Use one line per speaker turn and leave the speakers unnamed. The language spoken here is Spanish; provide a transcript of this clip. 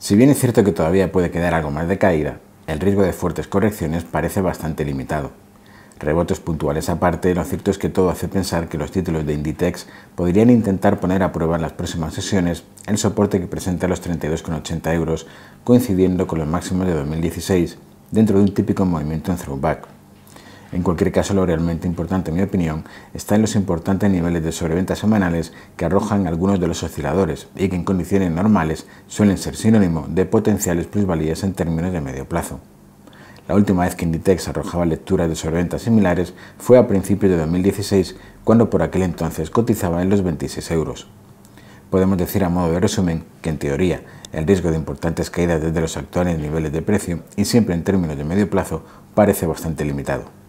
Si bien es cierto que todavía puede quedar algo más de caída, el riesgo de fuertes correcciones parece bastante limitado. Rebotes puntuales aparte, lo cierto es que todo hace pensar que los títulos de Inditex podrían intentar poner a prueba en las próximas sesiones el soporte que presenta los 32,80 euros, coincidiendo con los máximos de 2016, dentro de un típico movimiento en throwback. En cualquier caso, lo realmente importante, en mi opinión, está en los importantes niveles de sobreventas semanales que arrojan algunos de los osciladores y que en condiciones normales suelen ser sinónimo de potenciales plusvalías en términos de medio plazo. La última vez que Inditex arrojaba lecturas de sobreventas similares fue a principios de 2016, cuando por aquel entonces cotizaba en los 26 euros. Podemos decir a modo de resumen que en teoría el riesgo de importantes caídas desde los actuales niveles de precio y siempre en términos de medio plazo parece bastante limitado.